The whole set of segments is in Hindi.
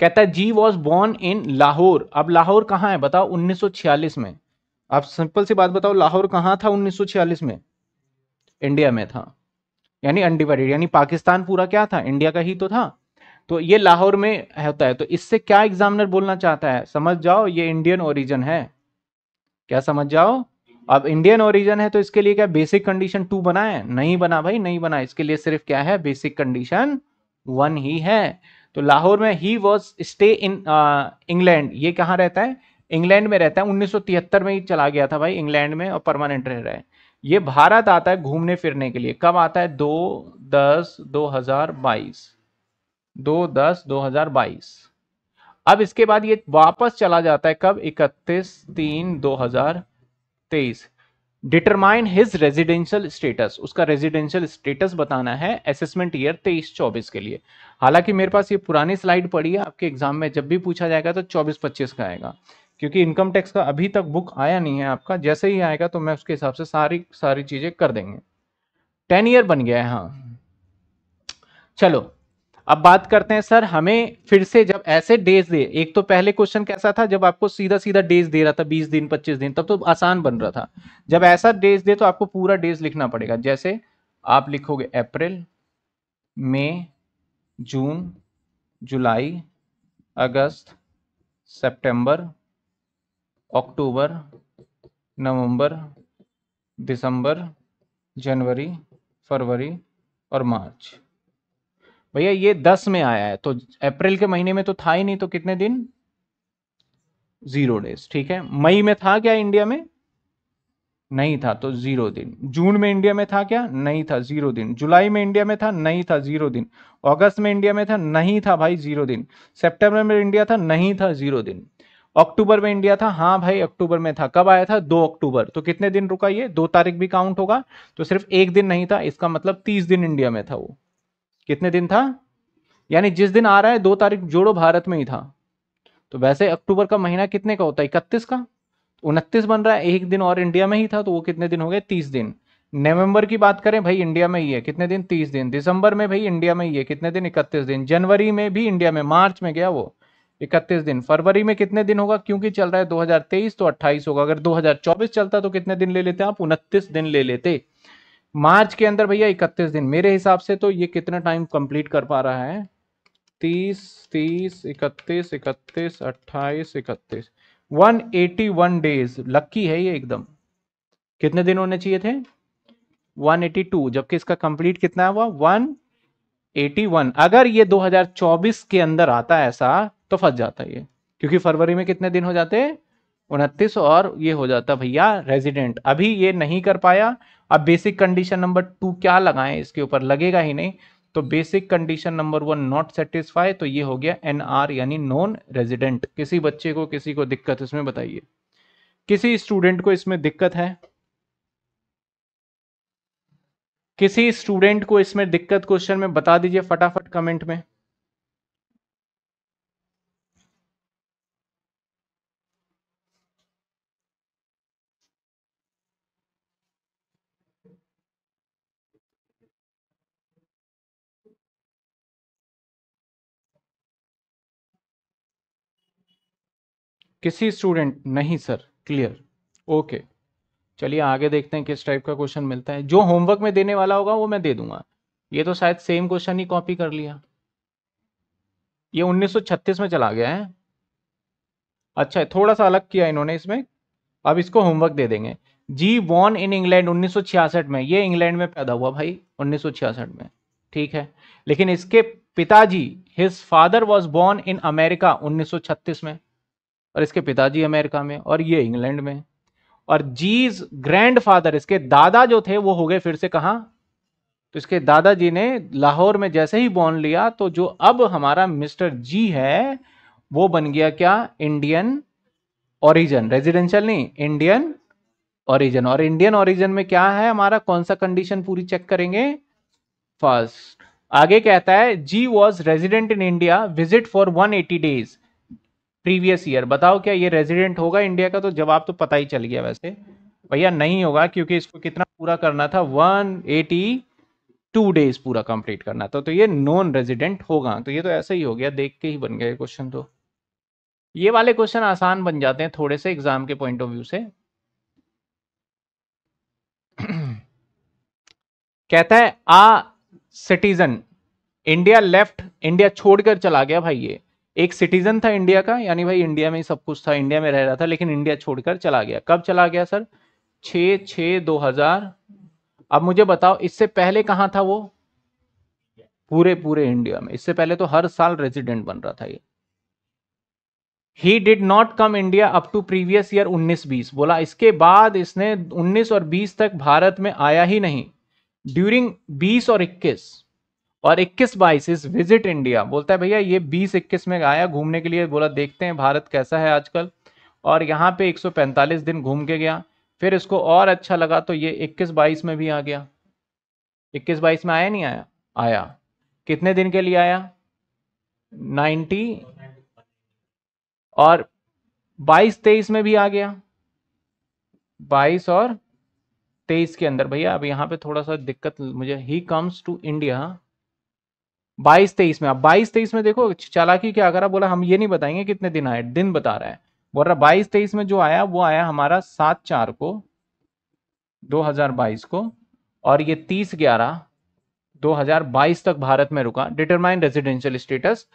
कहता है G was born in Lahore अब लाहौर कहाँ है बताओ 1946 में आप सिंपल सी बात बताओ लाहौर कहाँ था 1946 में इंडिया में था यानी अनडिवाइडेड यानी पाकिस्तान पूरा क्या था इंडिया का ही तो था तो ये लाहौर में होता है तो इससे क्या एग्जामिनर बोलना चाहता है समझ जाओ ये इंडियन ओरिजन है क्या समझ जाओ अब इंडियन ओरिजन है तो इसके लिए क्या बेसिक कंडीशन टू बना है नहीं बना भाई नहीं बना इसके लिए सिर्फ क्या है बेसिक कंडीशन वन ही है तो लाहौर में ही वॉज स्टे इन इंग्लैंड ये कहाँ रहता है इंग्लैंड में रहता है 1973 में ही चला गया था भाई इंग्लैंड में और परमानेंट रह रहा है ये भारत आता है घूमने फिरने के लिए कब आता है दो दस दो हजार बाईस दो दस दो हजार बाईस अब इसके बाद ये वापस चला जाता है कब इकतीस तीन दो हजार तेईस डिटरमाइन हिज रेजिडेंशियल स्टेटस उसका रेजिडेंशियल स्टेटस बताना है असेसमेंट ईयर तेईस चौबीस के लिए हालांकि मेरे पास ये पुरानी स्लाइड पड़ी है आपके एग्जाम में जब भी पूछा जाएगा तो चौबीस पच्चीस का आएगा क्योंकि इनकम टैक्स का अभी तक बुक आया नहीं है आपका जैसे ही आएगा तो मैं उसके हिसाब से सारी सारी चीजें कर देंगे टेन ईयर बन गया है हाँ चलो अब बात करते हैं सर हमें फिर से जब ऐसे डेज दे एक तो पहले क्वेश्चन कैसा था जब आपको सीधा सीधा डेज दे रहा था 20 दिन 25 दिन तब तो आसान बन रहा था जब ऐसा डेज दे तो आपको पूरा डेज लिखना पड़ेगा जैसे आप लिखोगे अप्रैल मई जून जुलाई अगस्त सितंबर, अक्टूबर नवंबर दिसंबर जनवरी फरवरी और मार्च भैया ये दस में आया है तो अप्रैल के महीने में तो था ही नहीं तो कितने दिन जीरो डेज ठीक है मई में था क्या इंडिया में नहीं था तो जीरो दिन जून में इंडिया में था क्या नहीं था जीरो दिन जुलाई में इंडिया में था नहीं था जीरो दिन अगस्त में इंडिया में था नहीं था भाई जीरो दिन सेप्टेम्बर में इंडिया था नहीं था जीरो दिन अक्टूबर में इंडिया था हाँ भाई अक्टूबर में था कब आया था दो अक्टूबर तो कितने दिन रुका ये दो तारीख भी काउंट होगा तो सिर्फ एक दिन नहीं था इसका मतलब तीस दिन इंडिया में था वो कितने दिन था यानी जिस दिन आ रहा है दो तारीख जोड़ो भारत में ही था तो वैसे अक्टूबर का महीना कितने का होता है इकतीस का तो उनतीस बन रहा है एक दिन और इंडिया में ही था तो वो कितने दिन हो गए तीस दिन नवंबर की बात करें भाई इंडिया में ही है कितने दिन तीस दिन दिसंबर में भाई इंडिया में ही है कितने दिन इकतीस दिन जनवरी में भी इंडिया में मार्च में गया वो इकतीस दिन फरवरी में कितने दिन होगा क्योंकि चल रहा है 2023 तो 28 होगा अगर 2024 चलता तो कितने दिन ले लेते आप उनतीस दिन ले लेते मार्च के अंदर भैया इकतीस दिन मेरे हिसाब से तो ये कितना टाइम कंप्लीट कर पा रहा है तीस तीस इकतीस इकतीस अट्ठाईस इकतीस one eighty one days lucky है ये एकदम कितने दिन होने चाहिए थे वन एटी टू जबकि इसका कंप्लीट कितना हुआ वन एटी वन अगर ये दो हजार चौबीस के अंदर आता है ऐसा तो फंस जाता ये क्योंकि फरवरी में कितने दिन हो जाते उनतीस और ये हो जाता भैया रेजिडेंट अभी ये नहीं कर पाया अब बेसिक कंडीशन नंबर टू क्या लगाएं इसके ऊपर लगेगा ही नहीं तो basic condition number one not satisfy तो ये हो गया एन आर यानी नॉन रेजिडेंट किसी बच्चे को किसी को दिक्कत इसमें बताइए किसी स्टूडेंट को इसमें दिक्कत है किसी स्टूडेंट को इसमें दिक्कत क्वेश्चन में बता दीजिए फटाफट कमेंट में किसी स्टूडेंट नहीं सर क्लियर ओके चलिए आगे देखते हैं किस टाइप का क्वेश्चन मिलता है जो होमवर्क में देने वाला होगा वो मैं दे दूंगा ये तो शायद सेम क्वेश्चन ही कॉपी कर लिया ये 1936 में चला गया है अच्छा थोड़ा सा अलग किया इन्होंने इसमें अब इसको होमवर्क दे देंगे जी वॉन इन इंग्लैंड 1966 में ये इंग्लैंड में पैदा हुआ भाई 1966 में ठीक है लेकिन इसके पिताजी his father was born in America 1936 में और इसके पिताजी अमेरिका में और ये इंग्लैंड में और जीज ग्रैंडफादर इसके दादा जो थे वो हो गए फिर से कहा तो इसके दादाजी ने लाहौर में जैसे ही बॉन लिया तो जो अब हमारा मिस्टर जी है वो बन गया क्या इंडियन ओरिजिन रेजिडेंशियल नहीं इंडियन ओरिजिन और इंडियन ओरिजिन में क्या है हमारा कौन सा कंडीशन पूरी चेक करेंगे फर्स्ट आगे कहता है G was resident in India visit for 180 days previous year बताओ क्या ये रेजिडेंट होगा इंडिया का तो जवाब तो पता ही चल गया वैसे भैया नहीं होगा क्योंकि इसको कितना पूरा करना था वन एटी टू डेज पूरा कंप्लीट करना था तो ये नॉन रेजिडेंट होगा तो ये तो ऐसा ही हो गया देख के ही बन गया क्वेश्चन तो ये वाले क्वेश्चन आसान बन जाते हैं थोड़े से एग्जाम के पॉइंट ऑफ व्यू से कहता है a citizen India left India छोड़कर चला गया भाई ये एक सिटीजन था इंडिया का यानी भाई इंडिया में ही सब कुछ था इंडिया में रह रहा था लेकिन इंडिया छोड़कर चला गया कब चला गया सर छ छ दो हजार अब मुझे बताओ इससे पहले कहाँ था वो पूरे पूरे इंडिया में इससे पहले तो हर साल रेजिडेंट बन रहा था ये ही did not come India up to previous year 19-20 बोला इसके बाद इसने 19 और 20 तक भारत में आया ही नहीं ड्यूरिंग 20 और और 21 बाईस इज विजिट इंडिया बोलता है भैया ये 20 21 में आया घूमने के लिए बोला देखते हैं भारत कैसा है आजकल और यहाँ पे 145 दिन घूम के गया फिर इसको और अच्छा लगा तो ये 21 बाईस में भी आ गया 21 बाईस में आया नहीं आया आया कितने दिन के लिए आया 90 और 22 तेईस में भी आ गया 22 और 23 के अंदर भैया अब यहाँ पे थोड़ा सा दिक्कत मुझे ही कम्स टू इंडिया बाईस तेईस में अब बाईस तेईस में देखो चालाकी क्या करा बोला हम ये नहीं बताएंगे कितने दिन आए दिन बता रहा है बोल रहा बाईस तेईस में जो आया वो आया हमारा सात चार को 2022 को और ये तीस ग्यारह 2022 तक भारत में रुका डिटरमाइन रेजिडेंशियल स्टेटस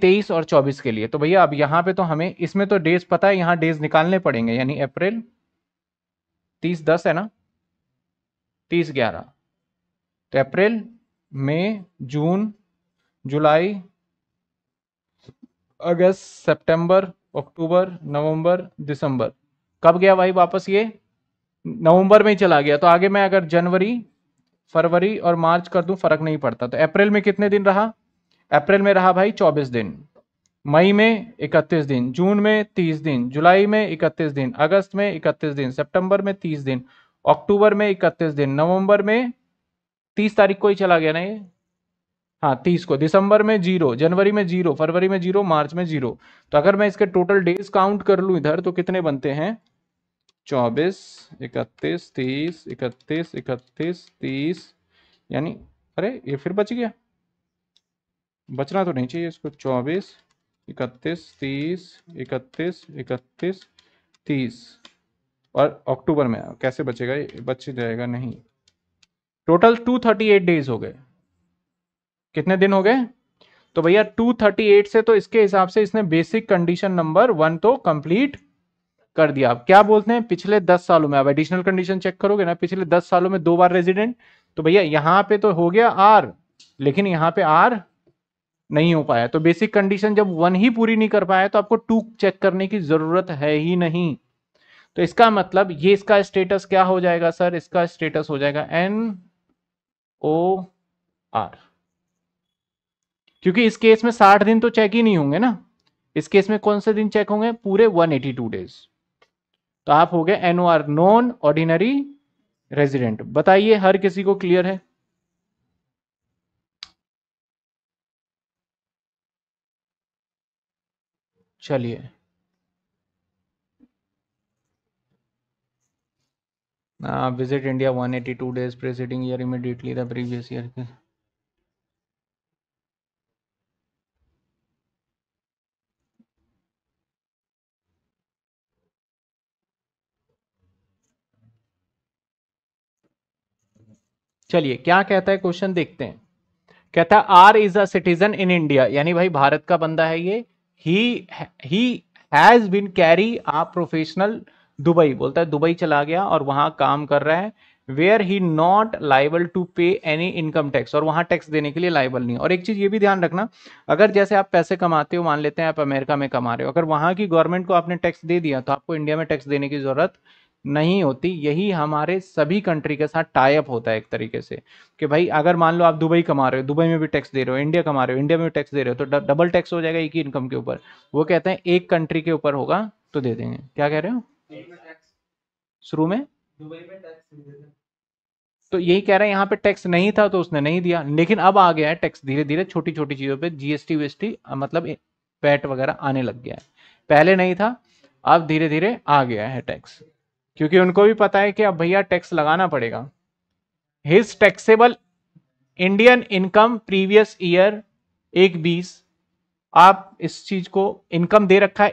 तेईस और चौबीस के लिए तो भैया अब यहाँ पे तो हमें इसमें तो डेज पता है यहाँ डेज निकालने पड़ेंगे यानी अप्रैल तीस दस है ना तीस ग्यारह तो अप्रैल मई जून जुलाई अगस्त सितंबर अक्टूबर नवंबर दिसंबर कब गया भाई वापस ये नवंबर में ही चला गया तो आगे मैं अगर जनवरी फरवरी और मार्च कर दूं फर्क नहीं पड़ता तो अप्रैल में कितने दिन रहा अप्रैल में रहा भाई 24 दिन मई में 31 दिन जून में 30 दिन जुलाई में 31 दिन अगस्त में 31 दिन सितंबर में 30 दिन अक्टूबर में 31 दिन नवंबर में तीस तारीख को ही चला गया ना ये हाँ तीस को दिसंबर में जीरो जनवरी में जीरो फरवरी में जीरो मार्च में जीरो तो अगर मैं इसके टोटल डेज काउंट कर लू इधर तो कितने बनते हैं चौबीस इकतीस तीस इकतीस इकतीस तीस यानी अरे ये फिर बच गया बचना तो नहीं चाहिए इसको चौबीस इकतीस तीस इकतीस इकतीस तीस और अक्टूबर में कैसे बचेगा ये बच जाएगा नहीं टोटल 238 डेज हो गए कितने दिन हो गए तो भैया 238 से तो इसके हिसाब से इसने बेसिक कंडीशन नंबर वन तो कंप्लीट कर दिया आप क्या बोलते हैं पिछले दस सालों में आप एडिशनल कंडीशन चेक करोगे ना पिछले दस सालों में दो बार रेजिडेंट तो भैया यहाँ पे तो हो गया आर लेकिन यहाँ पे आर नहीं हो पाया तो बेसिक कंडीशन जब वन ही पूरी नहीं कर पाया तो आपको टू चेक करने की जरूरत है ही नहीं तो इसका मतलब ये इसका स्टेटस क्या हो जाएगा सर इसका स्टेटस हो जाएगा एन ओ आर क्योंकि इस केस में साठ दिन तो चेक ही नहीं होंगे ना इस केस में कौन से दिन चेक होंगे पूरे 182 डेज तो आप हो गए N O R non ordinary resident बताइए हर किसी को क्लियर है चलिए visit India 182 presiding year immediately the previous year के चलिए क्या कहता है क्वेश्चन देखते हैं कहता है R is a citizen in India यानी भाई भारत का बंदा है ये ही ही has been carry a professional Dubai बोलता है दुबई चला गया और वहां काम कर रहा है where he not liable to pay any income tax और वहां टैक्स देने के लिए लाइबल नहीं और एक चीज ये भी ध्यान रखना अगर जैसे आप पैसे कमाते हो मान लेते हैं आप अमेरिका में कमा रहे हो अगर वहां की गवर्नमेंट को आपने टैक्स दे दिया तो आपको इंडिया में टैक्स देने की जरूरत नहीं होती यही हमारे सभी कंट्री के साथ टाइप होता है एक तरीके से कि भाई अगर मान लो आप दुबई कमा रहे हो दुबई में भी टैक्स दे रहे हो इंडिया कमा रहे हो इंडिया में भी टैक्स दे रहे हो तो डबल टैक्स हो जाएगा एक ही इनकम के ऊपर वो कहते हैं एक कंट्री के ऊपर होगा तो दे देंगे क्या कह रहे हो शुरू में तो यही कह रहा है यहाँ पे टैक्स नहीं था तो उसने नहीं दिया लेकिन अब आ गया है टैक्स धीरे धीरे छोटी छोटी चीजों पे जीएसटी वीएसटी मतलब पैट वगैरह आने लग गया है पहले नहीं था अब धीरे धीरे आ गया है टैक्स क्योंकि उनको भी पता है कि अब भैया टैक्स लगाना पड़ेगा his taxable Indian income previous year एक बीस आप इस चीज को इनकम दे रखा है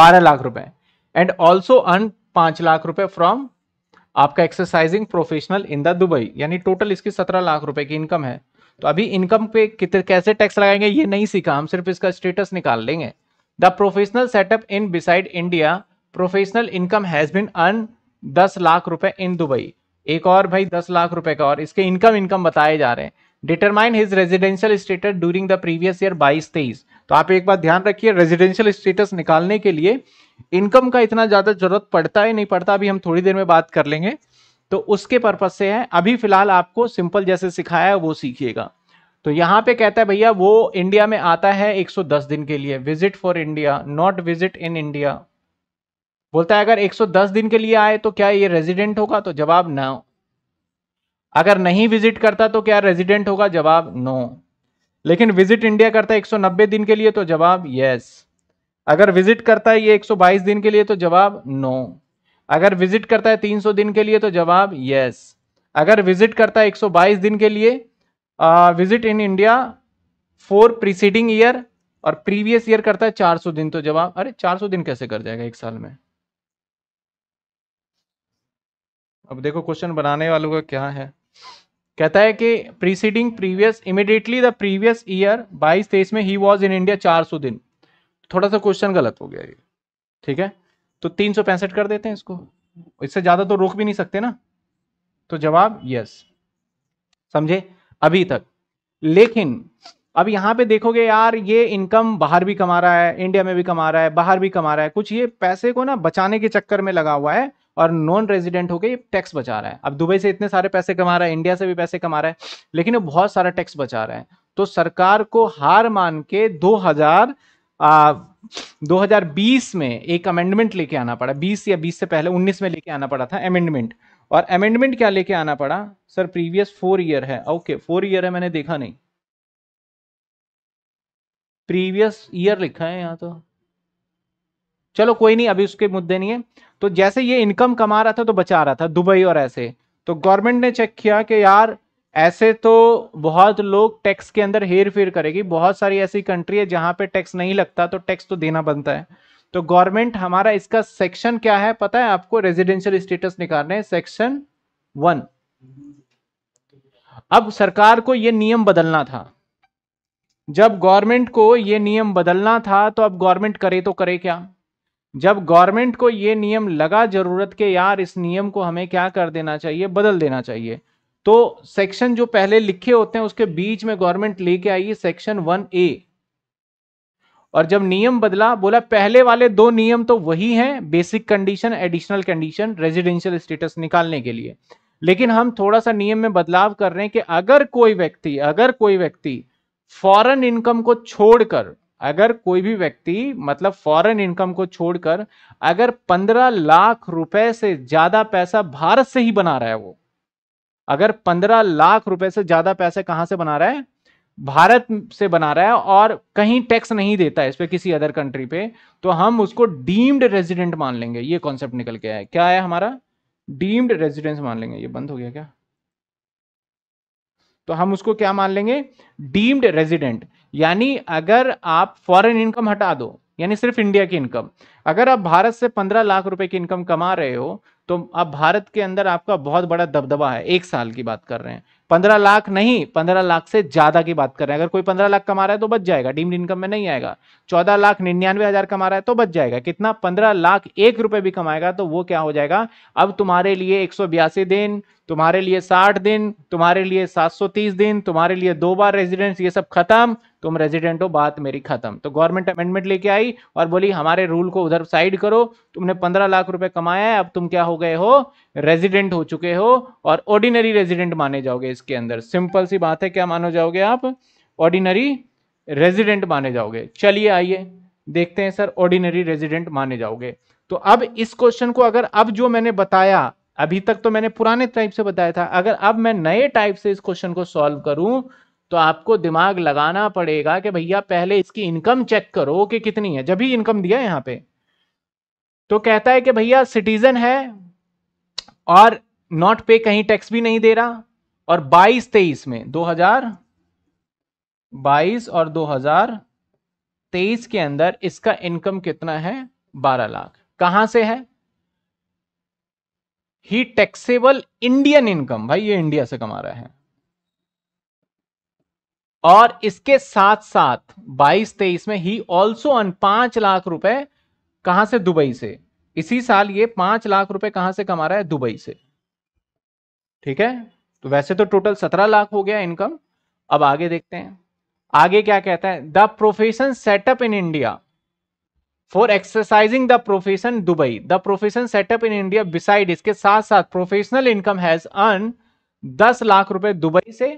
बारह लाख रुपए एंड ऑल्सो अर्न पांच लाख रुपए फ्रॉम आपका exercising professional in the Dubai यानी टोटल इसकी सत्रह लाख रुपए की इनकम है तो अभी इनकम पे कितने कैसे टैक्स लगाएंगे ये नहीं सीखा हम सिर्फ इसका स्टेटस निकाल लेंगे the professional setup in beside India professional income has been earn दस लाख रुपए इन दुबई एक और भाई दस लाख रुपए का और इसके इनकम इनकम बताए जा रहे हैं determine his residential status during the previous year बाईस तेईस तो आप एक बात ध्यान रखिए रेजिडेंशियल स्टेटस निकालने के लिए इनकम का इतना ज्यादा जरूरत पड़ता है नहीं पड़ता अभी हम थोड़ी देर में बात कर लेंगे तो उसके पर्पज से है अभी फिलहाल आपको सिंपल जैसे सिखाया है वो सीखिएगा तो यहाँ पे कहता है भैया वो इंडिया में आता है 110 दिन के लिए visit for India not visit in India बोलता है अगर 110 दिन के लिए आए तो क्या ये रेजिडेंट होगा तो जवाब ना अगर नहीं विजिट करता तो क्या रेजिडेंट होगा जवाब नो लेकिन विजिट इंडिया करता है 190 दिन के लिए तो जवाब यस अगर विजिट करता है ये 122 दिन के लिए तो जवाब नो अगर विजिट करता है 300 दिन के लिए तो जवाब यस अगर विजिट करता है 122 दिन के लिए visit in India for preceding year और प्रीवियस ईयर करता है 400 दिन तो जवाब अरे 400 दिन कैसे कर जाएगा एक साल में अब देखो क्वेश्चन बनाने वालों का क्या है कहता है कि preceding previous immediately the previous year बाईस तेईस में ही वॉज इन इंडिया चार सौ दिन थोड़ा सा क्वेश्चन गलत हो गया ये ठीक है तो तीन सौ पैंसठ कर देते हैं इसको इससे ज़्यादा तो रोक भी नहीं सकते ना तो जवाब यस समझे अभी तक लेकिन अब यहां पे देखोगे यार ये इनकम बाहर भी कमा रहा है इंडिया में भी कमा रहा है बाहर भी कमा रहा है कुछ ये पैसे को ना बचाने के चक्कर में लगा हुआ है और नॉन रेजिडेंट होकर गए टैक्स बचा रहा है अब दुबई से इतने सारे पैसे कमा रहा है इंडिया से भी पैसे कमा रहा है लेकिन वो बहुत सारा टैक्स बचा रहा है तो सरकार को हार मान के दो आ, बीस में एक अमेंडमेंट लेके आना पड़ा 20 या 20 से पहले 19 में लेके आना पड़ा था अमेंडमेंट और अमेंडमेंट क्या लेके आना पड़ा सर प्रीवियस फोर ईयर है ओके फोर ईयर है मैंने देखा नहीं प्रीवियस ईयर लिखा है यहाँ तो चलो कोई नहीं अभी उसके मुद्दे नहीं है तो जैसे ये इनकम कमा रहा था तो बचा रहा था दुबई और ऐसे तो गवर्नमेंट ने चेक किया कि यार ऐसे तो बहुत लोग टैक्स के अंदर हेर फेर करेगी बहुत सारी ऐसी कंट्री है जहां पे टैक्स नहीं लगता तो टैक्स तो देना बनता है तो गवर्नमेंट हमारा इसका सेक्शन क्या है पता है आपको रेजिडेंशियल स्टेटस निकालने सेक्शन वन अब सरकार को यह नियम बदलना था जब गवर्नमेंट को यह नियम बदलना था तो अब गवर्नमेंट करे तो करे क्या जब गवर्नमेंट को ये नियम लगा जरूरत के यार इस नियम को हमें क्या कर देना चाहिए बदल देना चाहिए तो सेक्शन जो पहले लिखे होते हैं उसके बीच में गवर्नमेंट लेके आई सेक्शन वन ए और जब नियम बदला बोला पहले वाले दो नियम तो वही हैं basic condition additional condition residential status निकालने के लिए लेकिन हम थोड़ा सा नियम में बदलाव कर रहे हैं कि अगर कोई व्यक्ति अगर कोई व्यक्ति फॉरन इनकम को छोड़कर अगर कोई भी व्यक्ति मतलब फॉरेन इनकम को छोड़कर अगर 15 लाख रुपए से ज्यादा पैसा भारत से ही बना रहा है वो अगर 15 लाख रुपए से ज्यादा पैसे कहां से बना रहा है भारत से बना रहा है और कहीं टैक्स नहीं देता है इस पर किसी अदर कंट्री पे तो हम उसको डीम्ड रेजिडेंट मान लेंगे ये कॉन्सेप्ट निकल के आया क्या है हमारा डीम्ड रेजिडेंस मान लेंगे ये बंद हो गया क्या तो हम उसको क्या मान लेंगे डीम्ड रेजिडेंट यानी अगर आप फॉरेन इनकम हटा दो यानी सिर्फ इंडिया की इनकम अगर आप भारत से पंद्रह लाख रुपए की इनकम कमा रहे हो तो आप भारत के अंदर आपका बहुत बड़ा दबदबा है एक साल की बात कर रहे हैं पंद्रह लाख नहीं पंद्रह लाख से ज्यादा की बात कर रहे हैं अगर कोई पंद्रह लाख कमा रहा है तो बच जाएगा डीम्ड इनकम में नहीं आएगा चौदह लाख निन्यानवे हजार कमा रहा है तो बच जाएगा कितना पंद्रह लाख एक रुपए भी कमाएगा तो वो क्या हो जाएगा अब तुम्हारे लिए एक सौ बयासी दिन तुम्हारे लिए साठ दिन तुम्हारे लिए सात सौ तीस दिन तुम्हारे लिए दो बार रेजिडेंस ये सब खत्म तुम रेजिडेंट हो बात मेरी खत्म तो गवर्नमेंट अमेंडमेंट लेके आई और बोली हमारे रूल को उधर साइड करो तुमने पंद्रह लाख रुपए कमाया है अब तुम क्या हो गए हो रेजिडेंट हो चुके हो और ऑर्डिनरी रेजिडेंट माने जाओगे इस इसके अंदर सिंपल सी बात है क्या मानो जाओगे आप ऑर्डिनरी रेजिडेंट माने जाओगे चलिए आइए देखते हैं सर ऑर्डिनरी रेजिडेंट माने जाओगे तो अब इस क्वेश्चन को अगर अब जो मैंने बताया अभी तक तो मैंने पुराने टाइप से बताया था अगर अब मैं नए टाइप से इस क्वेश्चन को सॉल्व करूं तो आपको दिमाग लगाना पड़ेगा कि भैया पहले इसकी इनकम चेक करो कि कितनी है जब ही इनकम दिया यहां पे तो कहता है कि भैया सिटीजन है और नॉट पे कहीं टैक्स भी नहीं दे रहा और बाईस तेईस में दो हजार बाईस और दो हजार तेईस के अंदर इसका इनकम कितना है बारह लाख कहां से है ही टैक्सेबल इंडियन इनकम भाई ये इंडिया से कमा रहा है और इसके साथ साथ 22 तेईस में ही ऑल्सो अन पांच लाख रुपए कहां से दुबई से इसी साल ये पांच लाख रुपए कहां से कमा रहा है दुबई से ठीक है तो वैसे तो टोटल सत्रह लाख हो गया इनकम अब आगे देखते हैं आगे क्या कहता है the profession setup in India for exercising the profession Dubai the profession setup in India beside इसके साथ साथ प्रोफेशनल इनकम हैज अर्न दस लाख रुपए दुबई से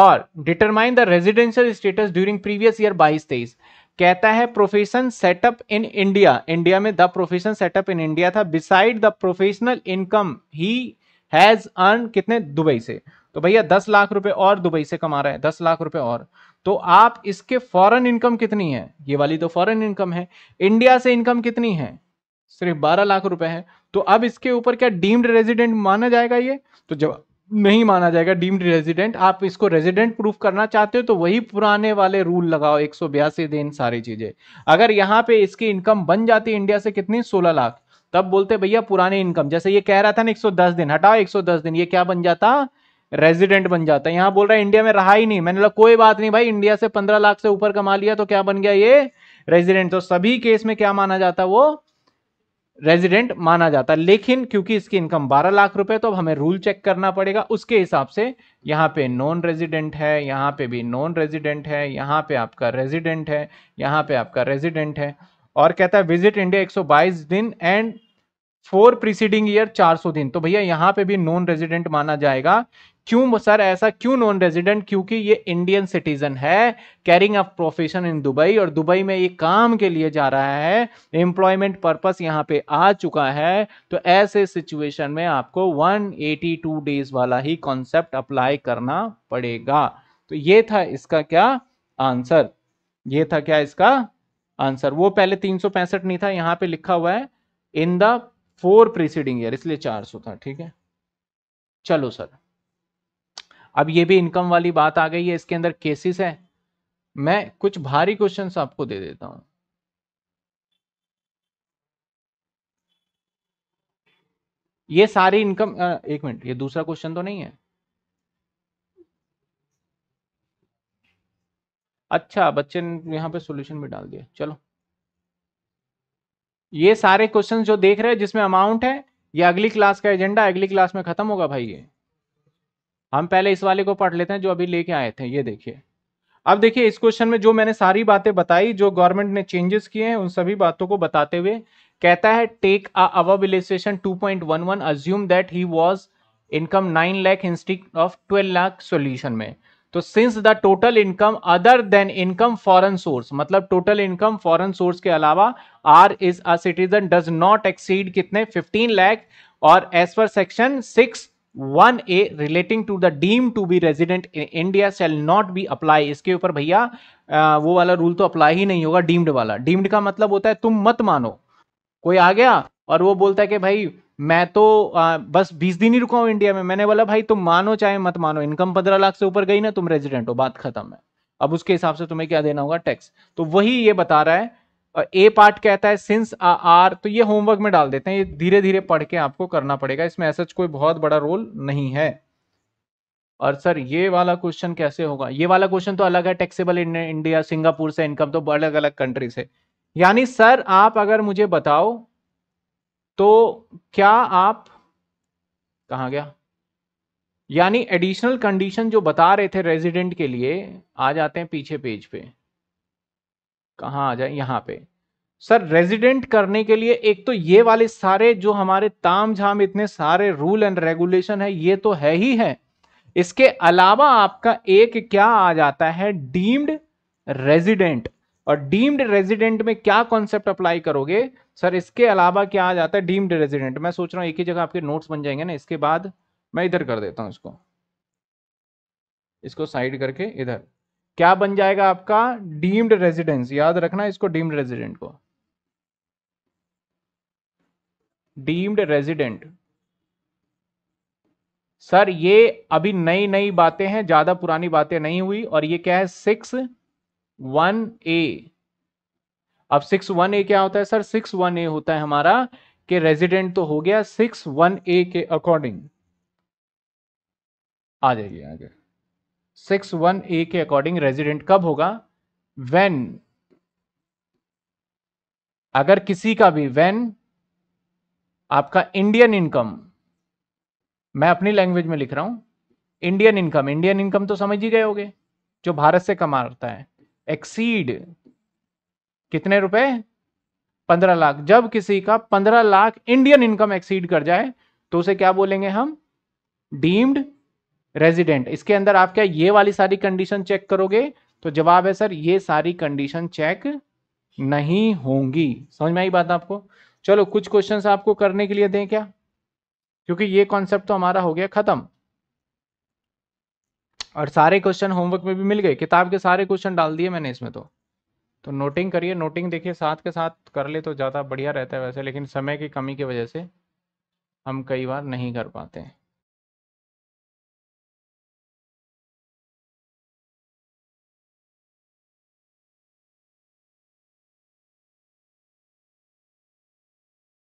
और determine the residential status during previous year बाईस तेईस कहता है profession setup in India India में the profession setup in India था beside the professional income he has earn कितने दुबई से तो भैया दस लाख रुपए और दुबई से कमा रहा है दस लाख रुपए और तो आप इसके फॉरेन इनकम कितनी है ये वाली तो फॉरेन इनकम है इंडिया से इनकम कितनी है सिर्फ बारह लाख रुपए है तो अब इसके ऊपर क्या डीम्ड रेजिडेंट माना जाएगा ये तो जब नहीं माना जाएगा डीम्ड रेजिडेंट आप इसको रेजिडेंट प्रूफ करना चाहते हो तो वही पुराने वाले रूल लगाओ एक सौ बयासी दिन सारी चीजें अगर यहाँ पे इसकी इनकम बन जाती है इंडिया से कितनी सोलह लाख तब बोलते भैया पुराने इनकम जैसे ये कह रहा था ना 110 दिन हटाओ 110 दिन ये क्या बन जाता रेजिडेंट बन जाता है यहाँ बोल रहा है इंडिया में रहा ही नहीं मैंने बोला कोई बात नहीं भाई इंडिया से पंद्रह लाख से ऊपर कमा लिया तो क्या बन गया ये रेजिडेंट तो सभी केस में क्या माना जाता वो रेजिडेंट माना जाता लेकिन क्योंकि इसकी इनकम बारह लाख रुपए तो अब हमें रूल चेक करना पड़ेगा उसके हिसाब से यहाँ पे नॉन रेजिडेंट है यहाँ पे भी नॉन रेजिडेंट है यहाँ पे आपका रेजिडेंट है यहाँ पे आपका रेजिडेंट है और कहता है विजिट इंडिया 122 दिन एंड फोर प्रीसीडिंग ईयर 400 दिन तो भैया यहाँ पे भी नॉन रेजिडेंट माना जाएगा क्यों सर ऐसा क्यों नॉन रेजिडेंट क्योंकि ये इंडियन सिटीजन है carrying of profession in Dubai और दुबई में ये काम के लिए जा रहा है एम्प्लॉयमेंट पर्पस यहाँ पे आ चुका है तो ऐसे सिचुएशन में आपको 182 डेज वाला ही कॉन्सेप्ट अप्लाई करना पड़ेगा तो ये था इसका क्या आंसर ये था क्या इसका आंसर वो पहले तीन नहीं था यहां पे लिखा हुआ है in the four preceding year इसलिए 400 था ठीक है चलो सर अब ये भी इनकम वाली बात आ गई है इसके अंदर केसेस है मैं कुछ भारी क्वेश्चन आपको दे देता हूं ये सारी इनकम एक मिनट ये दूसरा क्वेश्चन तो नहीं है अच्छा बच्चे ने यहाँ पे सोल्यूशन भी डाल दिया चलो ये सारे क्वेश्चन जो देख रहे हैं जिसमें अमाउंट है ये अगली क्लास का एजेंडा अगली क्लास में खत्म होगा भाई ये हम पहले इस वाले को पढ़ लेते हैं जो अभी लेके आए थे ये देखिए अब देखिए इस क्वेश्चन में जो मैंने सारी बातें बताई जो गवर्नमेंट ने चेंजेस किए हैं उन सभी बातों को बताते हुए कहता है take two point one one assume that he was income nine lakh instead of twelve lakh solution में तो since the total income other than income foreign source मतलब टोटल इनकम फॉरेन सोर्स के अलावा or is a citizen does not exceed कितने 15 लाख और as per section six one A relating to the deem to be resident in India shall not be apply इसके ऊपर भैया वो वाला रूल तो अप्लाई ही नहीं होगा डीम्ड वाला डीम्ड का मतलब होता है तुम मत मानो कोई आ गया और वो बोलता है कि भाई मैं तो आ, बस बीस दिन ही रुका हूँ इंडिया में मैंने बोला भाई तुम मानो चाहे मत मानो इनकम पंद्रह लाख से ऊपर गई ना तुम रेजिडेंट हो बात खत्म है अब उसके हिसाब से तुम्हें क्या देना होगा टैक्स तो वही ये बता रहा है ए पार्ट कहता है सिंस आर तो ये होमवर्क में डाल देते हैं ये धीरे धीरे पढ़ के आपको करना पड़ेगा इसमें ऐसा कोई बहुत बड़ा रोल नहीं है और सर ये वाला क्वेश्चन कैसे होगा ये वाला क्वेश्चन तो अलग है टैक्सेबल इंडिया सिंगापुर से इनकम तो अलग अलग कंट्री से यानी सर आप अगर मुझे बताओ तो क्या आप कहा गया यानी एडिशनल कंडीशन जो बता रहे थे रेजिडेंट के लिए आ जाते हैं पीछे पेज पे कहा आ जाए यहां पे सर रेजिडेंट करने के लिए एक तो ये वाले सारे जो हमारे ताम झाम इतने सारे रूल एंड रेगुलेशन है ये तो है ही है इसके अलावा आपका एक क्या आ जाता है डीम्ड रेजिडेंट और डीम्ड रेजिडेंट में क्या कॉन्सेप्ट अप्लाई करोगे सर इसके अलावा क्या आ जाता है डीम्ड रेजिडेंट मैं सोच रहा हूँ एक ही जगह आपके नोट्स बन जाएंगे ना इसके बाद मैं इधर कर देता हूँ इसको इसको साइड करके इधर क्या बन जाएगा आपका डीम्ड रेजिडेंस याद रखना इसको डीम्ड रेजिडेंट को डीम्ड रेजिडेंट सर ये अभी नई नई बातें हैं ज्यादा पुरानी बातें नहीं हुई और ये क्या है सिक्स वन ए अब सिक्स वन ए क्या होता है सर सिक्स वन ए होता है हमारा कि रेजिडेंट तो हो गया सिक्स वन ए के अकॉर्डिंग आ जाइए आगे सिक्स वन ए के अकॉर्डिंग रेजिडेंट कब होगा वेन अगर किसी का भी वेन आपका इंडियन इनकम मैं अपनी लैंग्वेज में लिख रहा हूं इंडियन इनकम इंडियन इनकम तो समझ ही गए होगे जो भारत से कमाता है एक्सीड कितने रुपए पंद्रह लाख जब किसी का पंद्रह लाख इंडियन इनकम एक्सीड कर जाए तो उसे क्या बोलेंगे हम डीम्ड रेजिडेंट इसके अंदर आप क्या ये वाली सारी कंडीशन चेक करोगे तो जवाब है सर ये सारी कंडीशन चेक नहीं होंगी समझ में आई बात आपको चलो कुछ क्वेश्चन आपको करने के लिए दें क्या क्योंकि ये कॉन्सेप्ट तो हमारा हो गया खत्म और सारे क्वेश्चन होमवर्क में भी मिल गए किताब के सारे क्वेश्चन डाल दिए मैंने इसमें तो तो नोटिंग करिए नोटिंग देखिए साथ के साथ कर ले तो ज़्यादा बढ़िया रहता है वैसे लेकिन समय की कमी की वजह से हम कई बार नहीं कर पाते हैं